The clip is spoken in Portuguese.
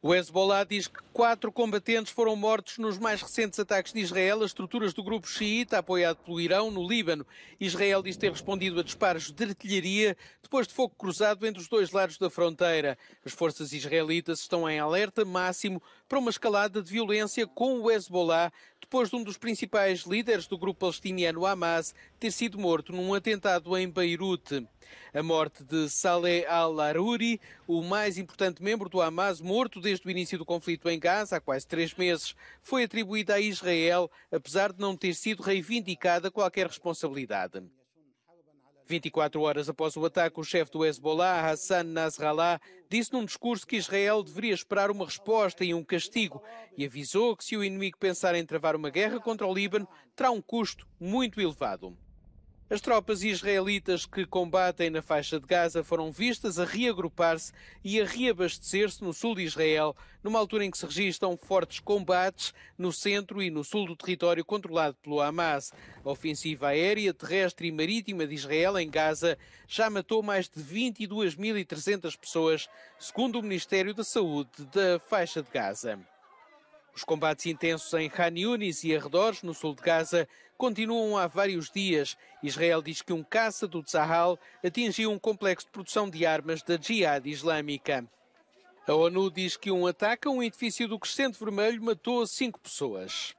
O Hezbollah diz que quatro combatentes foram mortos nos mais recentes ataques de Israel a estruturas do grupo xiita apoiado pelo Irão no Líbano. Israel diz ter respondido a disparos de artilharia depois de fogo cruzado entre os dois lados da fronteira. As forças israelitas estão em alerta máximo para uma escalada de violência com o Hezbollah depois de um dos principais líderes do grupo palestiniano Hamas ter sido morto num atentado em Beirute. A morte de Saleh al-Aruri, o mais importante membro do Hamas morto desde o início do conflito em Gaza, há quase três meses, foi atribuída a Israel, apesar de não ter sido reivindicada qualquer responsabilidade. 24 horas após o ataque, o chefe do Hezbollah, Hassan Nasrallah, disse num discurso que Israel deveria esperar uma resposta e um castigo e avisou que se o inimigo pensar em travar uma guerra contra o Líbano, terá um custo muito elevado. As tropas israelitas que combatem na faixa de Gaza foram vistas a reagrupar-se e a reabastecer-se no sul de Israel, numa altura em que se registram fortes combates no centro e no sul do território controlado pelo Hamas. A ofensiva aérea, terrestre e marítima de Israel em Gaza já matou mais de 22.300 pessoas, segundo o Ministério da Saúde da faixa de Gaza. Os combates intensos em Han Yunis e arredores, no sul de Gaza, continuam há vários dias. Israel diz que um caça do Tzahal atingiu um complexo de produção de armas da Jihad Islâmica. A ONU diz que um ataque a um edifício do Crescente Vermelho matou cinco pessoas.